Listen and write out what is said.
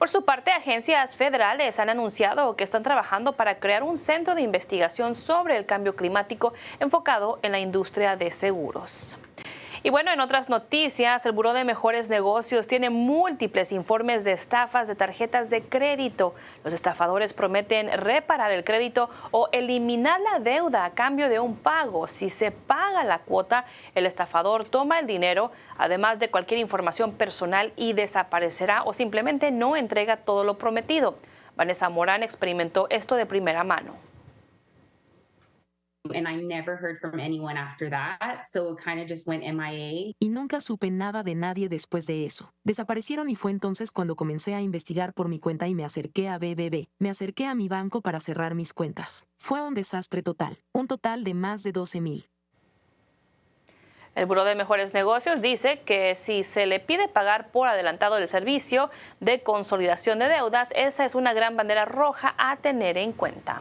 Por su parte, agencias federales han anunciado que están trabajando para crear un centro de investigación sobre el cambio climático enfocado en la industria de seguros. Y bueno, en otras noticias, el Buró de Mejores Negocios tiene múltiples informes de estafas de tarjetas de crédito. Los estafadores prometen reparar el crédito o eliminar la deuda a cambio de un pago. Si se paga la cuota, el estafador toma el dinero, además de cualquier información personal y desaparecerá o simplemente no entrega todo lo prometido. Vanessa Morán experimentó esto de primera mano. Y nunca supe nada de nadie después de eso. Desaparecieron y fue entonces cuando comencé a investigar por mi cuenta y me acerqué a BBB. Me acerqué a mi banco para cerrar mis cuentas. Fue un desastre total, un total de más de 12 mil. El Buró de Mejores Negocios dice que si se le pide pagar por adelantado el servicio de consolidación de deudas, esa es una gran bandera roja a tener en cuenta.